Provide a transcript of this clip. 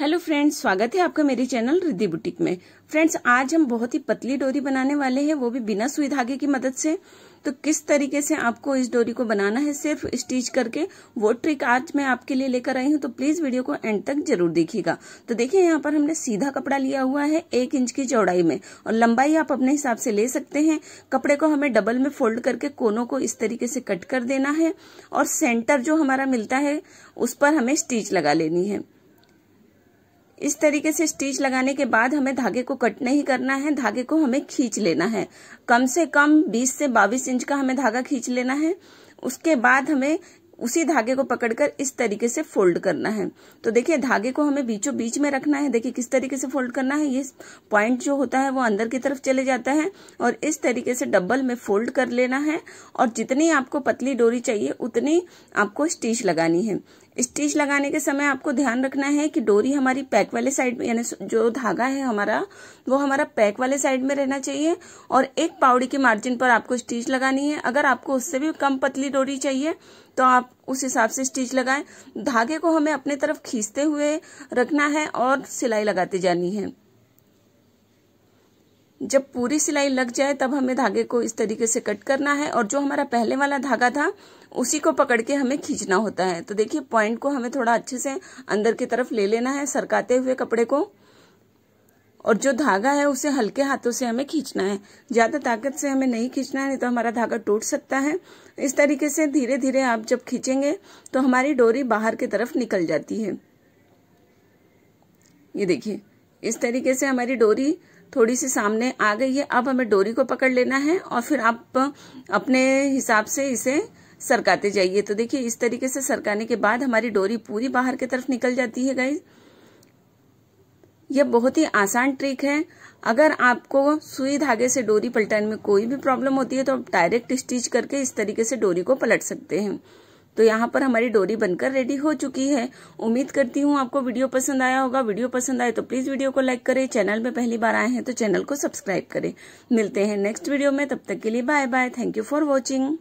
hello friends स्वागत है आपका मेरे चैनल रिद्धि बुटीक में फ्रेंड्स आज हम बहुत ही पतली डोरी बनाने वाले हैं वो भी बिना सुई धागे की मदद से तो किस तरीके से आपको इस डोरी को बनाना है सिर्फ स्टिच करके वो ट्रिक आज मैं आपके लिए लेकर आई हूँ तो प्लीज वीडियो को एंड तक जरूर देखिएगा तो देखिए यहाँ पर हमने सीधा कपड़ा लिया हुआ है एक इंच की चौड़ाई में और लंबाई आप अपने हिसाब से ले सकते हैं कपड़े को हमें डबल में फोल्ड करके कोनों को इस तरीके से कट कर देना है और सेंटर जो हमारा मिलता है उस पर हमें स्टिच लगा लेनी है इस तरीके से स्टिच लगाने के बाद हमें धागे को कट नहीं करना है धागे को हमें खींच लेना है कम से कम 20 से 22 इंच का हमें धागा खींच लेना है उसके बाद हमें उसी धागे को पकड़कर इस तरीके से फोल्ड करना है तो देखिए धागे को हमें बीचों बीच में रखना है देखिए किस तरीके से फोल्ड करना है ये पॉइंट जो होता है वो अंदर की तरफ चले जाता है और इस तरीके से डबल में फोल्ड कर लेना है और जितनी आपको पतली डोरी चाहिए उतनी आपको स्टिच लगानी है स्टिच लगाने के समय आपको ध्यान रखना है कि डोरी हमारी पैक वाले साइड में यानी जो धागा है हमारा वो हमारा पैक वाले साइड में रहना चाहिए और एक पावड़ी के मार्जिन पर आपको स्टिच लगानी है अगर आपको उससे भी कम पतली डोरी चाहिए तो आप उस हिसाब से स्टिच लगाएं धागे को हमें अपने तरफ खींचते हुए रखना है और सिलाई लगाती जानी है जब पूरी सिलाई लग जाए तब हमें धागे को इस तरीके से कट करना है और जो हमारा पहले वाला धागा था उसी को पकड़ के हमें खींचना होता है तो देखिए पॉइंट को हमें थोड़ा अच्छे से अंदर की तरफ ले लेना है सरकाते हुए कपड़े को और जो धागा है उसे हल्के हाथों से हमें खींचना है ज़्यादा ताकत से हमें नहीं खींचना है नहीं तो हमारा धागा टूट सकता है इस तरीके से धीरे धीरे आप जब खींचेंगे तो हमारी डोरी बाहर की तरफ निकल जाती है ये देखिए इस तरीके से हमारी डोरी थोड़ी सी सामने आ गई है अब हमें डोरी को पकड़ लेना है और फिर आप अपने हिसाब से इसे सरकाते जाइए तो देखिए इस तरीके से सरकाने के बाद हमारी डोरी पूरी बाहर की तरफ निकल जाती है गाइज यह बहुत ही आसान ट्रिक है अगर आपको सुई धागे से डोरी पलटाने में कोई भी प्रॉब्लम होती है तो आप डायरेक्ट स्टिच करके इस तरीके से डोरी को पलट सकते हैं तो यहाँ पर हमारी डोरी बनकर रेडी हो चुकी है उम्मीद करती हूँ आपको वीडियो पसंद आया होगा वीडियो पसंद आए तो प्लीज वीडियो को लाइक करें चैनल में पहली बार आए हैं तो चैनल को सब्सक्राइब करें मिलते हैं नेक्स्ट वीडियो में तब तक के लिए bye bye thank you for watching